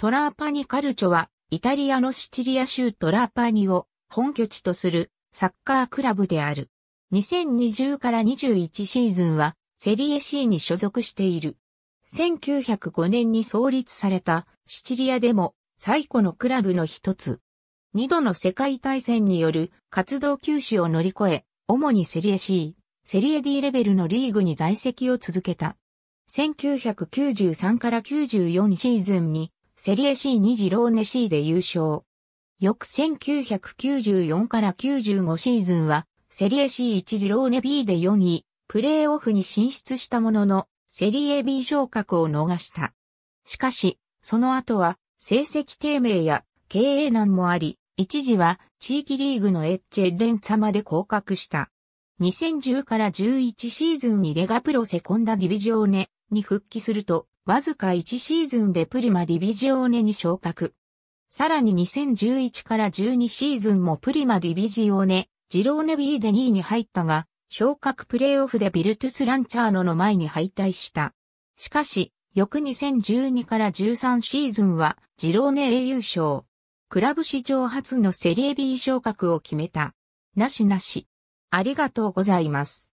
トラーパニカルチョは、イタリアのシチリア州トラーパニを本拠地とするサッカークラブである。2020から21シーズンは、セリエ C に所属している。1905年に創立されたシチリアでも最古のクラブの一つ。二度の世界大戦による活動休止を乗り越え、主にセリエ C、セリエ D レベルのリーグに在籍を続けた。1993から94シーズンにセリエ C 二次ローネ C で優勝。翌1994から95シーズンは、セリエ C 一次ローネ B で4位、プレーオフに進出したものの、セリエ B 昇格を逃した。しかし、その後は、成績低迷や経営難もあり、一時は地域リーグのエッチェレンツァまで降格した。2010から11シーズンにレガプロセコンダディビジョーネに復帰すると、わずか1シーズンでプリマディビジオーネに昇格。さらに2011から12シーズンもプリマディビジオーネ、ジローネビーで2位に入ったが、昇格プレイオフでビルトゥス・ランチャーノの前に敗退した。しかし、翌2012から13シーズンは、ジローネ A 優勝。クラブ史上初のセリエ B 昇格を決めた。なしなし。ありがとうございます。